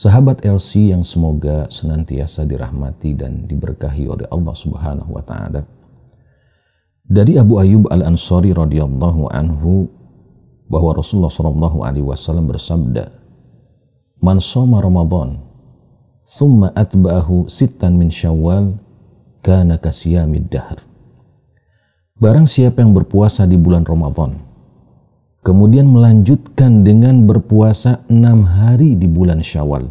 Sahabat LC yang semoga senantiasa dirahmati dan diberkahi oleh Allah Subhanahu wa taala. Dari Abu Ayyub Al-Ansari radhiyallahu anhu bahwa Rasulullah sallallahu alaihi wasallam bersabda, "Man shoma Ramadan, thumma atba'ahu sittan min Syawal, kana kasiyamid dahr." Barang siapa yang berpuasa di bulan Ramadan, kemudian melanjutkan dengan berpuasa enam hari di bulan Syawal,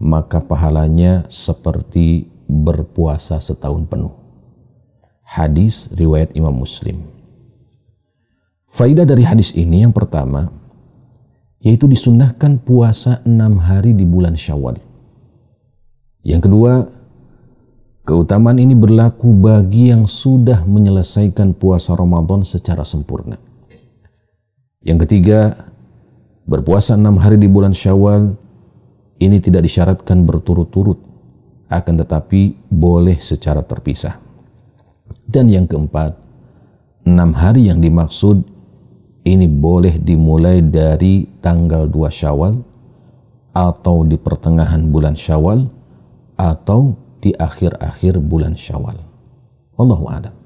maka pahalanya seperti berpuasa setahun penuh. Hadis riwayat Imam Muslim. Faidah dari hadis ini yang pertama, yaitu disunahkan puasa enam hari di bulan Syawal. Yang kedua, keutamaan ini berlaku bagi yang sudah menyelesaikan puasa Ramadan secara sempurna. Yang ketiga, berpuasa enam hari di bulan Syawal ini tidak disyaratkan berturut-turut, akan tetapi boleh secara terpisah. Dan yang keempat, enam hari yang dimaksud ini boleh dimulai dari tanggal 2 Syawal atau di pertengahan bulan Syawal atau di akhir-akhir bulan Syawal. Allahu a'lam.